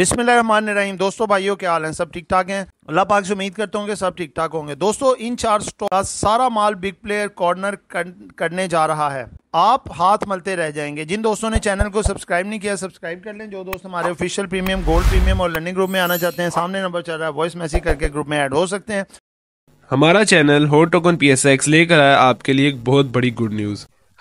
रहीम दोस्तों भाइयों क्या हाल है सब ठीक ठाक हैं अल्लाह पाक से उम्मीद करता हूँ कि सब ठीक ठाक होंगे दोस्तों इन चार स्टॉक का सारा माल बिग प्लेयर कॉर्नर करने जा रहा है आप हाथ मलते रह जाएंगे जिन दोस्तों ने चैनल को सब्सक्राइब नहीं किया सब्सक्राइब कर लें जो दोस्त हमारे ऑफिशियल प्रीमियम गोल्ड प्रीमियम और लर्निंग ग्रुप में आना चाहते हैं सामने नंबर चल रहा है वॉइस मैसेज करके ग्रुप में एड हो सकते हैं हमारा चैनल हो टोकन पी लेकर आया आपके लिए एक बहुत बड़ी गुड न्यूज़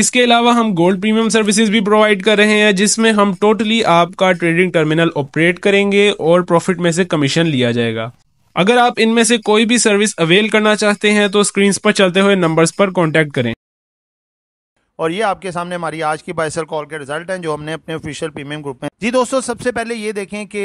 इसके अलावा हम गोल्ड प्रीमियम सर्विसेज भी प्रोवाइड कर रहे हैं जिसमें हम टोटली आपका ट्रेडिंग टर्मिनल ऑपरेट करेंगे और प्रॉफिट में से कमीशन लिया जाएगा अगर आप इनमें से कोई भी सर्विस अवेल करना चाहते हैं तो स्क्रीन पर चलते हुए नंबर्स पर कॉन्टैक्ट करें और ये आपके सामने हमारी आज की बाइसल कॉल के रिजल्ट हैं जो हमने अपने ऑफिशियल प्रीमियम ग्रुप में जी दोस्तों सबसे पहले ये देखें कि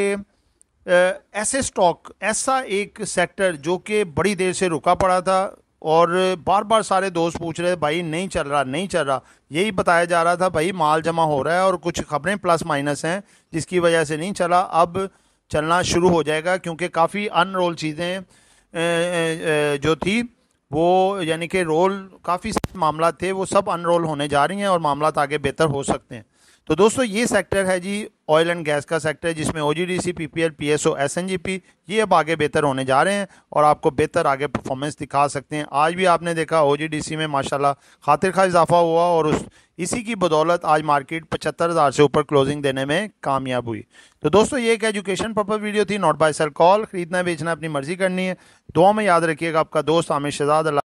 ऐसे स्टॉक ऐसा एक सेक्टर जो कि बड़ी देर से रुका पड़ा था और बार बार सारे दोस्त पूछ रहे भाई नहीं चल रहा नहीं चल रहा यही बताया जा रहा था भाई माल जमा हो रहा है और कुछ खबरें प्लस माइनस हैं जिसकी वजह से नहीं चला अब चलना शुरू हो जाएगा क्योंकि काफ़ी अनरोल चीज़ें जो थी वो यानी कि रोल काफ़ी मामला थे वो सब अनरोल होने जा रही हैं और मामला तो आगे बेहतर हो सकते हैं तो दोस्तों ये सेक्टर है जी ऑयल एंड गैस का सेक्टर जिसमें O G D C P P L P S O S N G P ये अब आगे बेहतर होने जा रहे हैं और आपको बेहतर आगे परफॉर्मेंस दिखा सकते हैं आज भी आपने देखा ओ जी डी सी में माशाल्लाह खातिर खा इजाफा हुआ और उस इसी की बदौलत आज मार्केट पचहत्तर हज़ार से ऊपर क्लोजिंग देने में कामयाब हुई तो दोस्तों ये एक एजुकेशन पर्पज वीडियो थी नॉट बाय सर कॉल खरीदना बेचना अपनी मर्जी करनी है दुआ में याद रखिएगा आपका दोस्त आमिर शहजाद